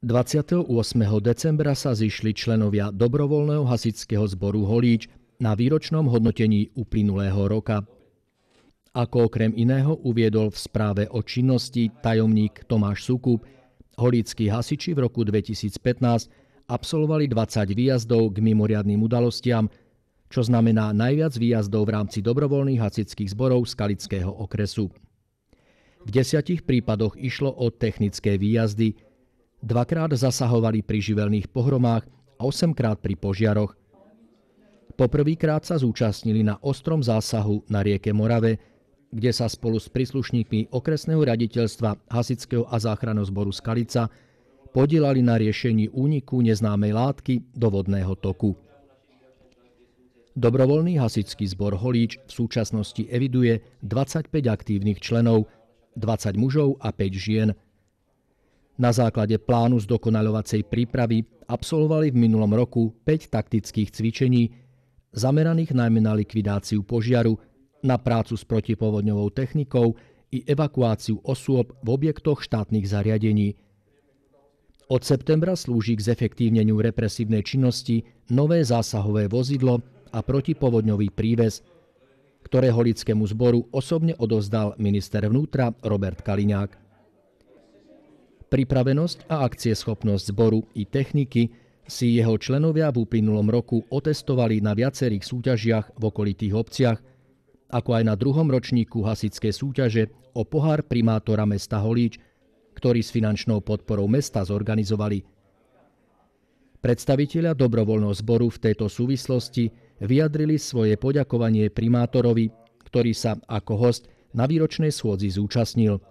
28. decembra sa zišli členovia dobrovoľného hasického zboru Holíč na výročnom hodnotení uplynulého roka. Ako okrem iného uviedol v správe o činnosti tajomník Tomáš Sukup, holíckí hasiči v roku 2015 absolvovali 20 výjazdov k mimoriadným udalostiam, čo znamená najviac výjazdov v rámci dobrovoľných hasičských zborov z Kalického okresu. V desiatich prípadoch išlo o technické výjazdy – dvakrát zasahovali pri živelných pohromách a osemkrát pri požiaroch. Poprvýkrát sa zúčastnili na ostrom zásahu na rieke Morave, kde sa spolu s príslušníkmi okresného raditeľstva Hasického a záchranného zboru Skalica podielali na riešení úniku neznámej látky do vodného toku. Dobrovoľný hasický zbor Holíč v súčasnosti eviduje 25 aktívnych členov, 20 mužov a 5 žien – na základe plánu z prípravy absolvovali v minulom roku 5 taktických cvičení, zameraných najmä na likvidáciu požiaru, na prácu s protipovodňovou technikou i evakuáciu osôb v objektoch štátnych zariadení – od septembra slúži k zefektívneniu represívnej činnosti nové zásahové vozidlo a protipovodňový príves, ktorého holickému zboru osobne odozdal minister vnútra Robert Kaliňák. Pripravenosť a akcieschopnosť zboru i techniky si jeho členovia v uplynulom roku otestovali na viacerých súťažiach v okolitých obciach, ako aj na druhom ročníku hasickej súťaže o pohár primátora mesta Holíč, ktorý s finančnou podporou mesta zorganizovali. Predstaviteľa dobrovoľného zboru v tejto súvislosti vyjadrili svoje poďakovanie primátorovi, ktorý sa ako host na výročnej schôdzi zúčastnil –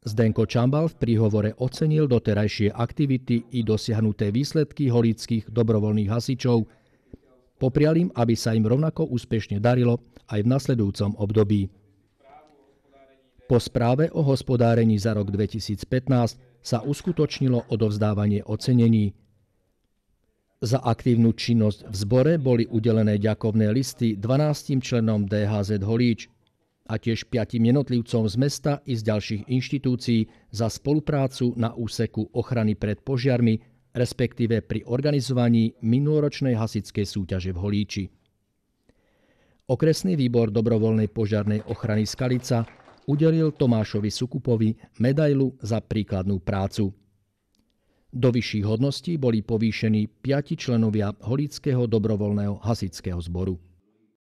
Zdenko Čambal v príhovore ocenil doterajšie aktivity i dosiahnuté výsledky holických dobrovoľných hasičov. Poprial im, aby sa im rovnako úspešne darilo aj v nasledujúcom období. Po správe o hospodárení za rok 2015 sa uskutočnilo odovzdávanie ocenení. Za aktívnu činnosť v zbore boli udelené ďakovné listy 12 členom DHZ Holíč, a tiež piatim jednotlivcom z mesta i z ďalších inštitúcií za spoluprácu na úseku ochrany pred požiarmi, respektíve pri organizovaní minuloročnej hasickej súťaže v Holíči. Okresný výbor dobrovoľnej požiarnej ochrany Skalica udelil Tomášovi Sukupovi medailu za príkladnú prácu. Do vyšších hodností boli povýšení piati členovia holíckého dobrovoľného hasického zboru.